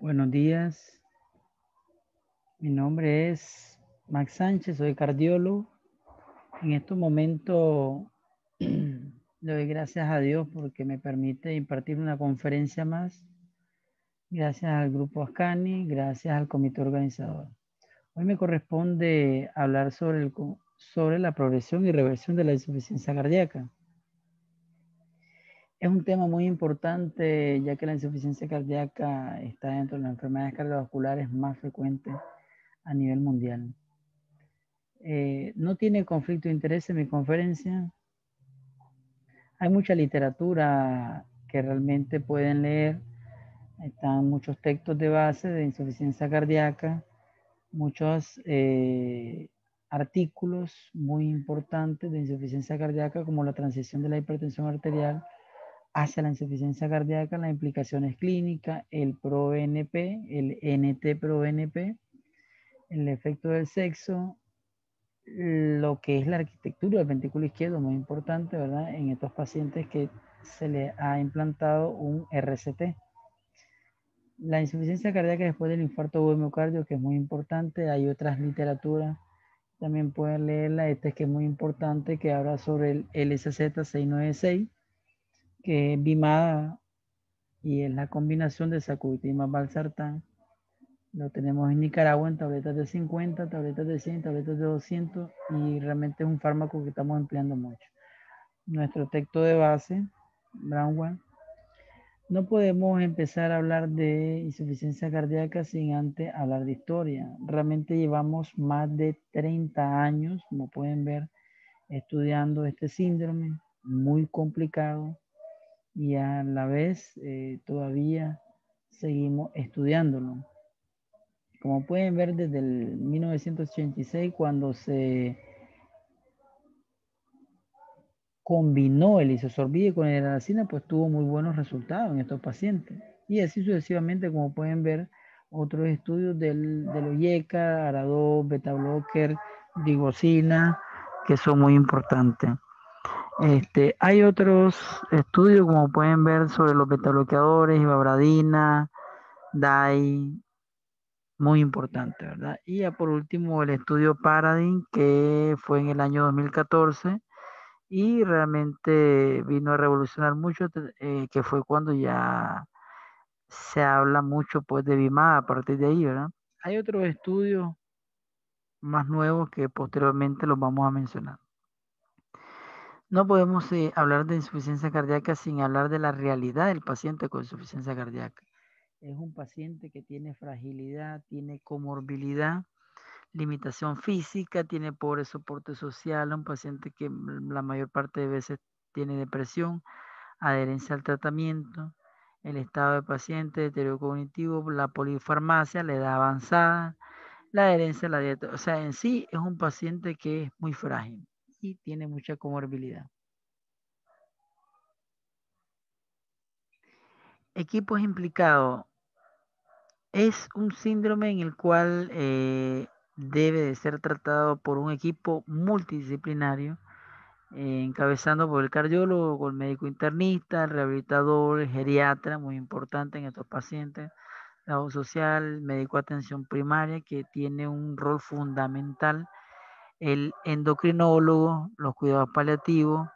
Buenos días. Mi nombre es Max Sánchez, soy cardiólogo. En estos momentos le doy gracias a Dios porque me permite impartir una conferencia más. Gracias al grupo Ascani, gracias al comité organizador. Hoy me corresponde hablar sobre, sobre la progresión y reversión de la insuficiencia cardíaca. Es un tema muy importante ya que la insuficiencia cardíaca está dentro de las enfermedades cardiovasculares más frecuentes a nivel mundial. Eh, no tiene conflicto de interés en mi conferencia. Hay mucha literatura que realmente pueden leer. Están muchos textos de base de insuficiencia cardíaca, muchos eh, artículos muy importantes de insuficiencia cardíaca como la transición de la hipertensión arterial hacia la insuficiencia cardíaca, las implicaciones clínica el PRO-NP, el nt np el efecto del sexo, lo que es la arquitectura del ventrículo izquierdo, muy importante, ¿verdad? En estos pacientes que se le ha implantado un RCT. La insuficiencia cardíaca después del infarto o de que es muy importante, hay otras literaturas, también pueden leerla, esta es que es muy importante, que habla sobre el LSZ 696 que es Bimada y es la combinación de Sacuita y más Lo tenemos en Nicaragua en tabletas de 50, tabletas de 100, tabletas de 200 y realmente es un fármaco que estamos empleando mucho. Nuestro texto de base, Brown no podemos empezar a hablar de insuficiencia cardíaca sin antes hablar de historia. Realmente llevamos más de 30 años, como pueden ver, estudiando este síndrome muy complicado, y a la vez eh, todavía seguimos estudiándolo. Como pueden ver, desde el 1986, cuando se combinó el isosorbide con el aracina pues tuvo muy buenos resultados en estos pacientes. Y así sucesivamente, como pueden ver, otros estudios del, lo IECA, Arado, beta blocker, digosina, que son muy importantes. Este, hay otros estudios, como pueden ver, sobre los bloqueadores, ibabradina, DAI, muy importante, ¿verdad? Y ya por último el estudio Paradigm, que fue en el año 2014 y realmente vino a revolucionar mucho, eh, que fue cuando ya se habla mucho pues de BIMA a partir de ahí, ¿verdad? Hay otros estudios más nuevos que posteriormente los vamos a mencionar. No podemos eh, hablar de insuficiencia cardíaca sin hablar de la realidad del paciente con insuficiencia cardíaca. Es un paciente que tiene fragilidad, tiene comorbilidad, limitación física, tiene pobre soporte social, un paciente que la mayor parte de veces tiene depresión, adherencia al tratamiento, el estado del paciente, deterioro cognitivo, la polifarmacia, la edad avanzada, la adherencia a la dieta. O sea, en sí es un paciente que es muy frágil tiene mucha comorbilidad. Equipos implicados. Es un síndrome en el cual eh, debe de ser tratado por un equipo multidisciplinario, eh, encabezando por el cardiólogo, el médico internista, el rehabilitador, el geriatra, muy importante en estos pacientes, la voz social, médico atención primaria, que tiene un rol fundamental el endocrinólogo, los cuidados paliativos,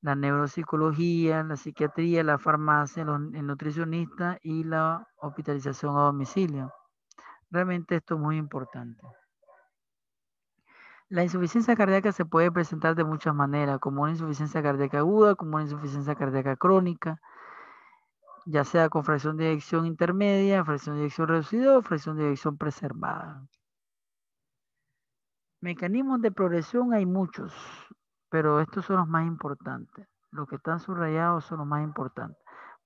la neuropsicología, la psiquiatría, la farmacia, el nutricionista y la hospitalización a domicilio. Realmente esto es muy importante. La insuficiencia cardíaca se puede presentar de muchas maneras, como una insuficiencia cardíaca aguda, como una insuficiencia cardíaca crónica, ya sea con fracción de eyección intermedia, fracción de eyección reducida o fracción de eyección preservada. Mecanismos de progresión hay muchos, pero estos son los más importantes. Los que están subrayados son los más importantes.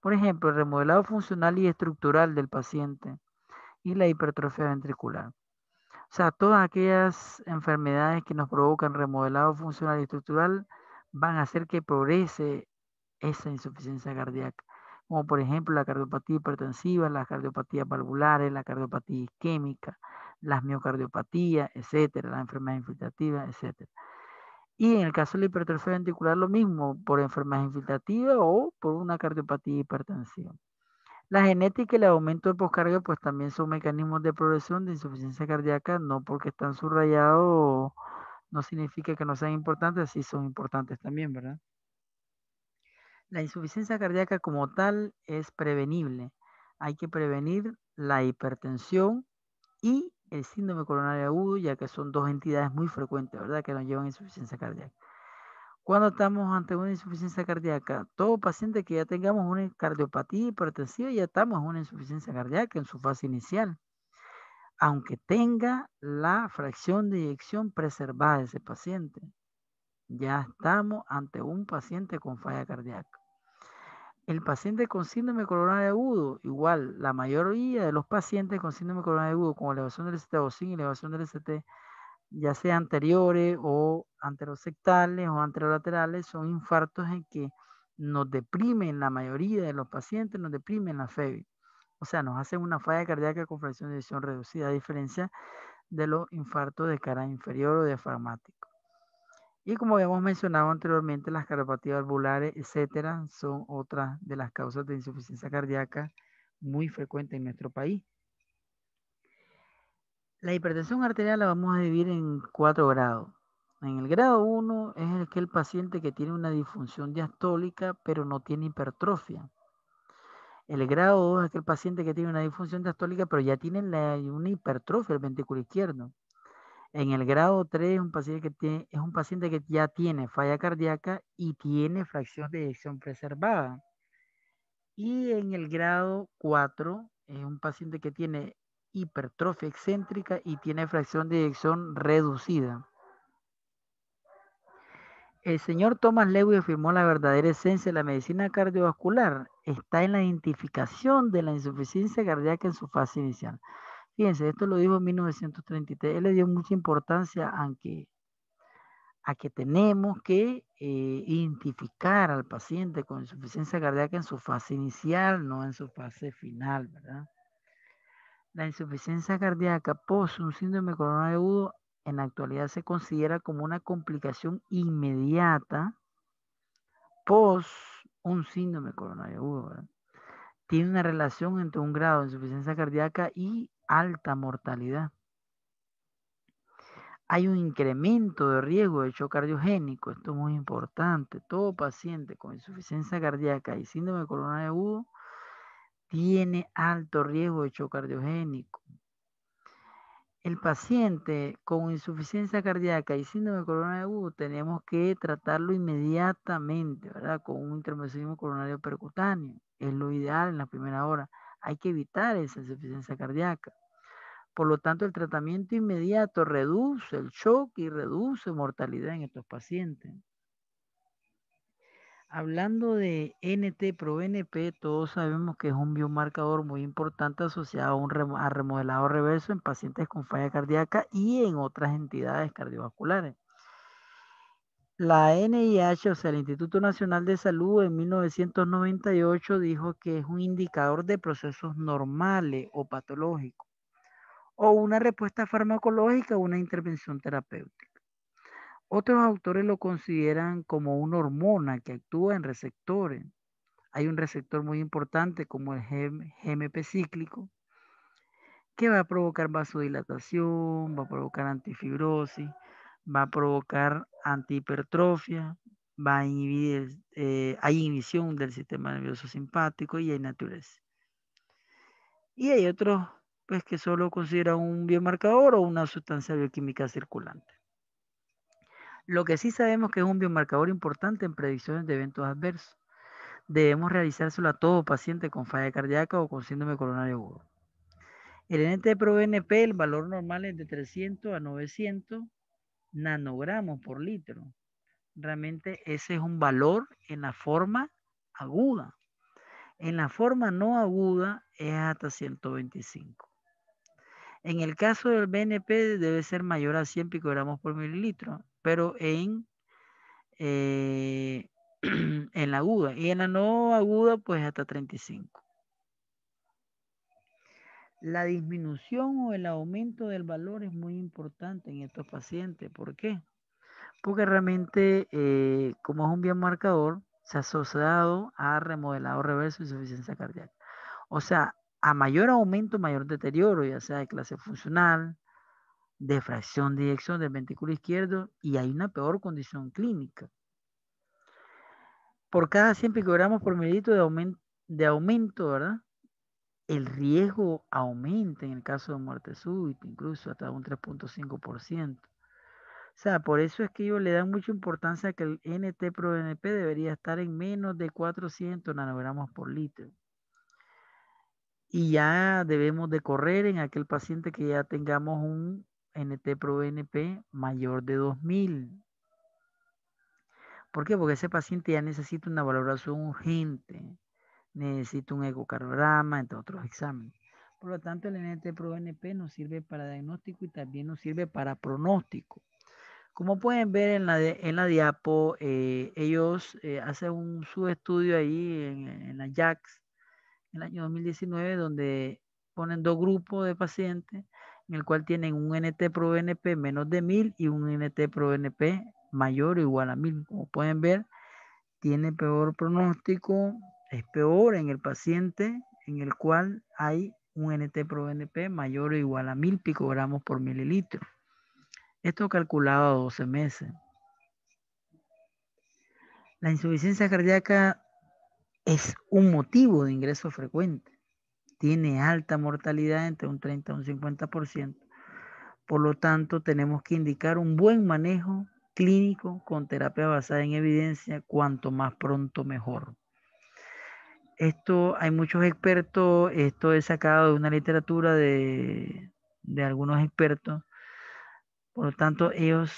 Por ejemplo, el remodelado funcional y estructural del paciente y la hipertrofia ventricular. O sea, todas aquellas enfermedades que nos provocan remodelado funcional y estructural van a hacer que progrese esa insuficiencia cardíaca, como por ejemplo la cardiopatía hipertensiva, las cardiopatías valvulares, la cardiopatía isquémica, las miocardiopatías, etcétera, las enfermedades infiltrativas, etcétera. Y en el caso de la hipertrofia ventricular, lo mismo, por enfermedad infiltrativa o por una cardiopatía hipertensión. La genética y el aumento de poscarga, pues también son mecanismos de progresión de insuficiencia cardíaca, no porque están subrayados, no significa que no sean importantes, sí son importantes también, ¿verdad? La insuficiencia cardíaca como tal es prevenible. Hay que prevenir la hipertensión y el síndrome coronario agudo, ya que son dos entidades muy frecuentes, ¿verdad? Que nos llevan a insuficiencia cardíaca. Cuando estamos ante una insuficiencia cardíaca, todo paciente que ya tengamos una cardiopatía hipertensiva, ya estamos en una insuficiencia cardíaca en su fase inicial. Aunque tenga la fracción de eyección preservada de ese paciente, ya estamos ante un paciente con falla cardíaca. El paciente con síndrome coronario agudo, igual, la mayoría de los pacientes con síndrome coronario agudo, con elevación del ST o sin elevación del ST, ya sea anteriores o anterosectales o anterolaterales, son infartos en que nos deprimen la mayoría de los pacientes, nos deprimen la FEBI. O sea, nos hacen una falla cardíaca con fracción de visión reducida, a diferencia de los infartos de cara inferior o diafragmático. Y como habíamos mencionado anteriormente, las cardiopatías valvulares, etcétera, son otras de las causas de insuficiencia cardíaca muy frecuente en nuestro país. La hipertensión arterial la vamos a dividir en cuatro grados. En el grado 1 es aquel paciente que tiene una disfunción diastólica pero no tiene hipertrofia. El grado 2 es aquel paciente que tiene una disfunción diastólica pero ya tiene una hipertrofia del ventrículo izquierdo. En el grado 3 un paciente que es un paciente que ya tiene falla cardíaca y tiene fracción de eyección preservada. Y en el grado 4 es un paciente que tiene hipertrofia excéntrica y tiene fracción de eyección reducida. El señor Thomas Lewis afirmó la verdadera esencia de la medicina cardiovascular. Está en la identificación de la insuficiencia cardíaca en su fase inicial. Fíjense, esto lo dijo en 1933. Él le dio mucha importancia a que, a que tenemos que eh, identificar al paciente con insuficiencia cardíaca en su fase inicial, no en su fase final, ¿verdad? La insuficiencia cardíaca post un síndrome coronario agudo en la actualidad se considera como una complicación inmediata post un síndrome coronario agudo, tiene una relación entre un grado de insuficiencia cardíaca y alta mortalidad. Hay un incremento de riesgo de shock cardiogénico, esto es muy importante. Todo paciente con insuficiencia cardíaca y síndrome coronario agudo tiene alto riesgo de shock cardiogénico. El paciente con insuficiencia cardíaca y síndrome coronario agudo tenemos que tratarlo inmediatamente, ¿verdad? Con un intervencionismo coronario percutáneo. Es lo ideal en la primera hora. Hay que evitar esa insuficiencia cardíaca. Por lo tanto, el tratamiento inmediato reduce el shock y reduce mortalidad en estos pacientes. Hablando de NT-proBNP, todos sabemos que es un biomarcador muy importante asociado a un remodelado reverso en pacientes con falla cardíaca y en otras entidades cardiovasculares. La NIH, o sea, el Instituto Nacional de Salud, en 1998 dijo que es un indicador de procesos normales o patológicos, o una respuesta farmacológica o una intervención terapéutica. Otros autores lo consideran como una hormona que actúa en receptores. Hay un receptor muy importante como el GMP cíclico, que va a provocar vasodilatación, va a provocar antifibrosis, va a provocar antihipertrofia, va a inhibir, eh, hay inhibición del sistema nervioso simpático y hay naturaleza. Y hay otros pues, que solo considera un biomarcador o una sustancia bioquímica circulante. Lo que sí sabemos que es un biomarcador importante en predicciones de eventos adversos. Debemos realizárselo a todo paciente con falla cardíaca o con síndrome coronario agudo. El NT-proBNP, el valor normal es de 300 a 900 nanogramos por litro. Realmente ese es un valor en la forma aguda. En la forma no aguda es hasta 125. En el caso del BNP debe ser mayor a 100 picogramos por mililitro, pero en, eh, en la aguda. Y en la no aguda, pues hasta 35. La disminución o el aumento del valor es muy importante en estos pacientes. ¿Por qué? Porque realmente, eh, como es un bien marcador, se ha asociado a remodelado reverso y insuficiencia cardíaca. O sea, a mayor aumento, mayor deterioro, ya sea de clase funcional, de fracción de dirección del ventrículo izquierdo, y hay una peor condición clínica. Por cada 100 picogramos por mililitro de aumento, de aumento ¿verdad? el riesgo aumenta en el caso de muerte súbita, incluso hasta un 3.5%. O sea, por eso es que ellos le dan mucha importancia a que el NT pro NP debería estar en menos de 400 nanogramos por litro. Y ya debemos de correr en aquel paciente que ya tengamos un NT pro NP mayor de 2000. ¿Por qué? Porque ese paciente ya necesita una valoración urgente necesita un ecocardiograma, entre otros exámenes. Por lo tanto, el nt np nos sirve para diagnóstico y también nos sirve para pronóstico. Como pueden ver en la, en la diapo, eh, ellos eh, hacen un subestudio ahí en, la JAX en el año 2019, donde ponen dos grupos de pacientes, en el cual tienen un nt ProNP menos de 1000 y un nt np mayor o igual a 1000. Como pueden ver, tiene peor pronóstico, es peor en el paciente en el cual hay un NT pro NP mayor o igual a 1000 picogramos por mililitro. Esto calculado a 12 meses. La insuficiencia cardíaca es un motivo de ingreso frecuente. Tiene alta mortalidad entre un 30 y un 50%. Por lo tanto, tenemos que indicar un buen manejo clínico con terapia basada en evidencia, cuanto más pronto mejor. Esto hay muchos expertos, esto es sacado de una literatura de, algunos expertos. Por lo tanto, ellos,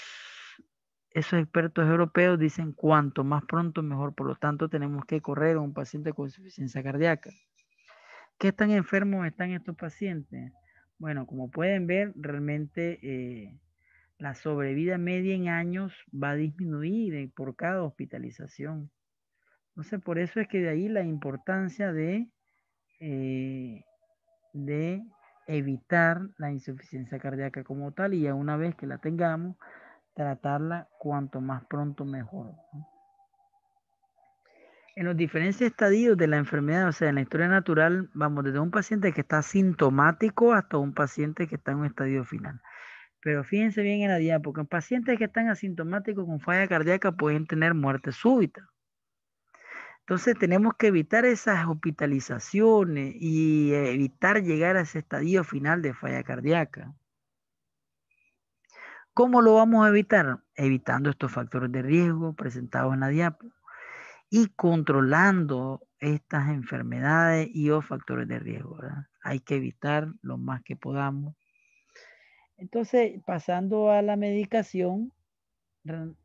esos expertos europeos dicen cuanto más pronto mejor. Por lo tanto, tenemos que correr a un paciente con insuficiencia cardíaca. ¿Qué tan enfermos están estos pacientes? Bueno, como pueden ver, realmente eh, la sobrevida media en años va a disminuir eh, por cada hospitalización. Entonces, por eso es que de ahí la importancia de, eh, de evitar la insuficiencia cardíaca como tal y ya una vez que la tengamos, tratarla cuanto más pronto mejor. En los diferentes estadios de la enfermedad, o sea, en la historia natural, vamos desde un paciente que está asintomático hasta un paciente que está en un estadio final. Pero fíjense bien en la diapositiva, porque pacientes que están asintomáticos con falla cardíaca pueden tener muerte súbita. Entonces tenemos que evitar esas hospitalizaciones y evitar llegar a ese estadio final de falla cardíaca. ¿Cómo lo vamos a evitar? Evitando estos factores de riesgo presentados en la diapositiva y controlando estas enfermedades y o factores de riesgo. Hay que evitar lo más que podamos. Entonces, pasando a la medicación,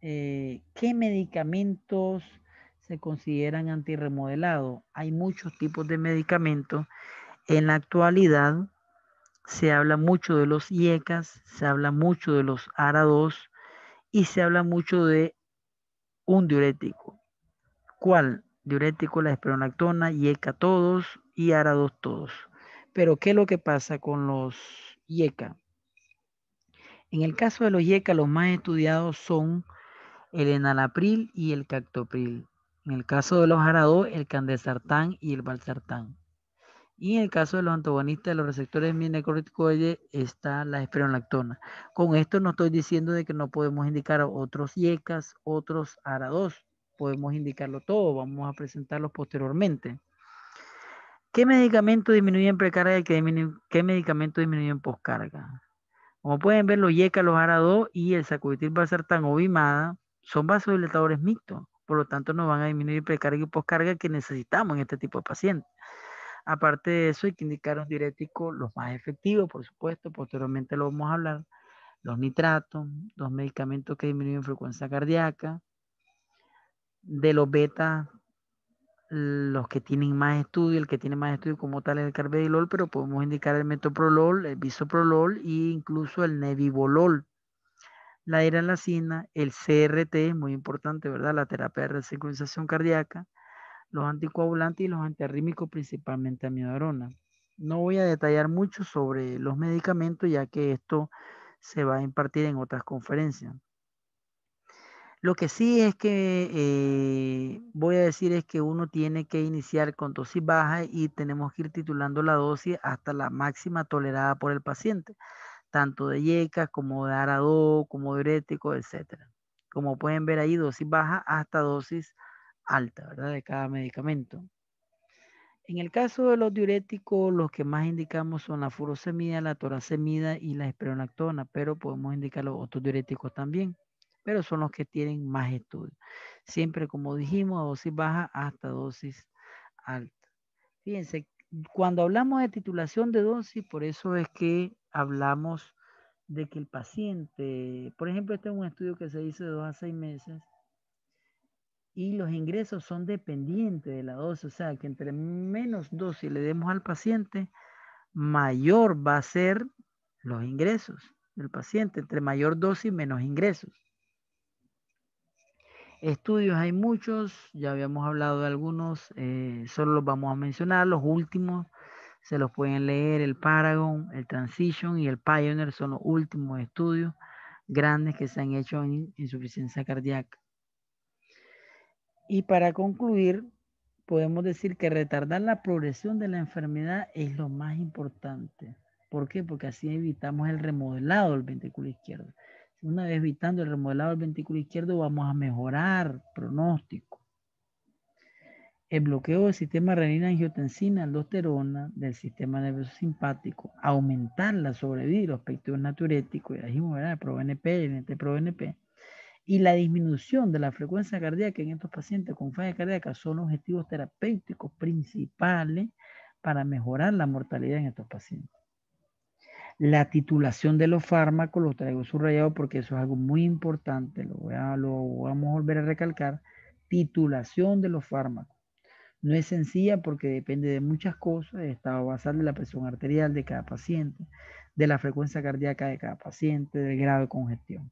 eh, ¿qué medicamentos se consideran antirremodelados. Hay muchos tipos de medicamentos. En la actualidad se habla mucho de los IECA, se habla mucho de los ARA2 y se habla mucho de un diurético. ¿Cuál? Diurético la esperonactona, IECA todos y ARA2 todos. Pero ¿qué es lo que pasa con los IECA? En el caso de los IECA, los más estudiados son el enalapril y el cactopril. En el caso de los arados, el candesartán y el valsartán. Y en el caso de los antagonistas de los receptores minecorticoides está la esperonlactona. Con esto no estoy diciendo de que no podemos indicar otros IECAS, otros arados, Podemos indicarlo todo, vamos a presentarlos posteriormente. ¿Qué medicamento disminuye en precarga y qué, medicamento disminuye en poscarga? Como pueden ver, los yecas, los ara y el sacubitril balsartán o bimada son vasodilatadores mixtos por lo tanto, nos van a disminuir precarga y poscarga que necesitamos en este tipo de pacientes. Aparte de eso, hay que indicar un diurético los más efectivos, por supuesto, posteriormente lo vamos a hablar, los nitratos, los medicamentos que disminuyen frecuencia cardíaca, de los beta, los que tienen más estudio, el que tiene más estudio como tal es el carvedilol, pero podemos indicar el metoprolol, el bisoprolol e incluso el nebivolol la iralacina, el CRT, muy importante, ¿verdad? La terapia de resincronización cardíaca, los anticoagulantes y los antiarrímicos, principalmente amiodarona. No voy a detallar mucho sobre los medicamentos, ya que esto se va a impartir en otras conferencias. Lo que sí es que eh, voy a decir es que uno tiene que iniciar con dosis baja y tenemos que ir titulando la dosis hasta la máxima tolerada por el paciente tanto de yecas como de arado, como diurético, etc. Como pueden ver ahí, dosis baja hasta dosis alta, ¿verdad? De cada medicamento. En el caso de los diuréticos, los que más indicamos son la furosemida, la torasemida y la esperonactona, pero podemos indicar los otros diuréticos también, pero son los que tienen más estudios. Siempre, como dijimos, dosis baja hasta dosis alta. Fíjense cuando hablamos de titulación de dosis, por eso es que hablamos de que el paciente, por ejemplo, este es un estudio que se hizo de dos a seis meses y los ingresos son dependientes de la dosis, o sea, que entre menos dosis le demos al paciente, mayor va a ser los ingresos del paciente, entre mayor dosis, menos ingresos. Estudios hay muchos, ya habíamos hablado de algunos, eh, solo los vamos a mencionar, los últimos se los pueden leer, el Paragon, el Transition y el Pioneer son los últimos estudios grandes que se han hecho en insuficiencia cardíaca. Y para concluir, podemos decir que retardar la progresión de la enfermedad es lo más importante. ¿Por qué? Porque así evitamos el remodelado del ventrículo izquierdo. Una vez evitando el remodelado del ventrículo izquierdo, vamos a mejorar pronóstico. El bloqueo del sistema renina-angiotensina, aldosterona, del sistema nervioso simpático, aumentar la sobrevida y los peptidos naturéticos, y la disminución de la frecuencia cardíaca en estos pacientes con falla cardíaca son objetivos terapéuticos principales para mejorar la mortalidad en estos pacientes. La titulación de los fármacos, lo traigo subrayado porque eso es algo muy importante, lo, vamos a volver a recalcar. Titulación de los fármacos. No es sencilla porque depende de muchas cosas, El estado basal de la presión arterial de cada paciente, de la frecuencia cardíaca de cada paciente, del grado de congestión,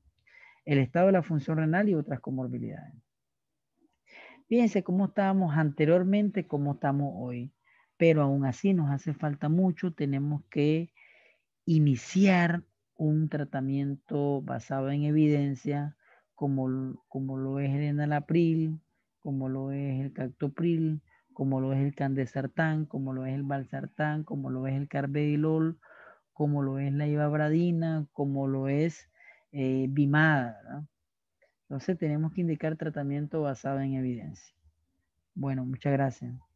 el estado de la función renal y otras comorbilidades. Fíjense cómo estábamos anteriormente, cómo estamos hoy, pero aún así nos hace falta mucho, tenemos que iniciar un tratamiento basado en evidencia, como, como lo es el enalapril, como lo es el cactopril, como lo es el candesartán, como lo es el balsartán, como lo es el carvedilol, como lo es la ibabradina, como lo es bimada. Eh, Entonces tenemos que indicar tratamiento basado en evidencia. Bueno, muchas gracias.